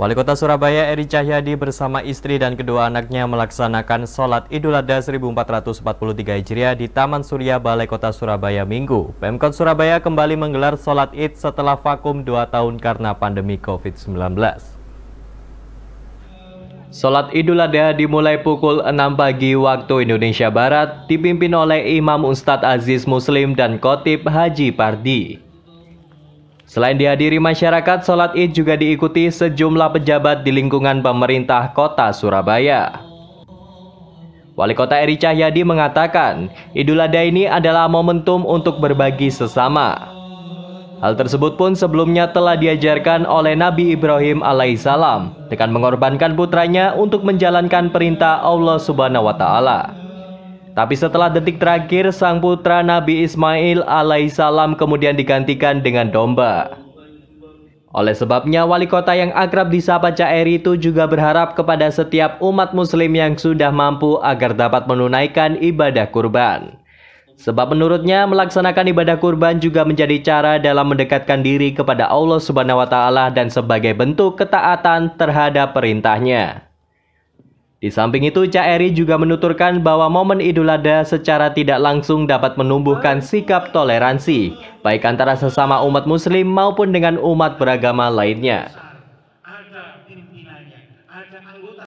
Wali Kota Surabaya Eri Cahyadi bersama istri dan kedua anaknya melaksanakan sholat Idul Adha 1443 Hijriah di Taman Surya Balai Kota Surabaya Minggu. Pemkot Surabaya kembali menggelar sholat Id setelah vakum dua tahun karena pandemi COVID-19. Sholat Idul Adha dimulai pukul 6 pagi waktu Indonesia Barat dipimpin oleh Imam Ustadz Aziz Muslim dan Khotib Haji Pardi. Selain dihadiri masyarakat, sholat id juga diikuti sejumlah pejabat di lingkungan pemerintah kota Surabaya. Wali kota Eri Cahyadi mengatakan, Idul Adha ini adalah momentum untuk berbagi sesama. Hal tersebut pun sebelumnya telah diajarkan oleh Nabi Ibrahim alaihissalam dengan mengorbankan putranya untuk menjalankan perintah Allah Subhanahu wa taala. Tapi setelah detik terakhir, sang putra Nabi Ismail alaihissalam kemudian digantikan dengan domba. Oleh sebabnya, wali kota yang akrab disapa Caire itu juga berharap kepada setiap umat muslim yang sudah mampu agar dapat menunaikan ibadah kurban. Sebab menurutnya melaksanakan ibadah kurban juga menjadi cara dalam mendekatkan diri kepada Allah Subhanahu wa taala dan sebagai bentuk ketaatan terhadap perintahnya. Di samping itu, Cak Eri juga menuturkan bahwa momen Idul Adha secara tidak langsung dapat menumbuhkan sikap toleransi, baik antara sesama umat muslim maupun dengan umat beragama lainnya.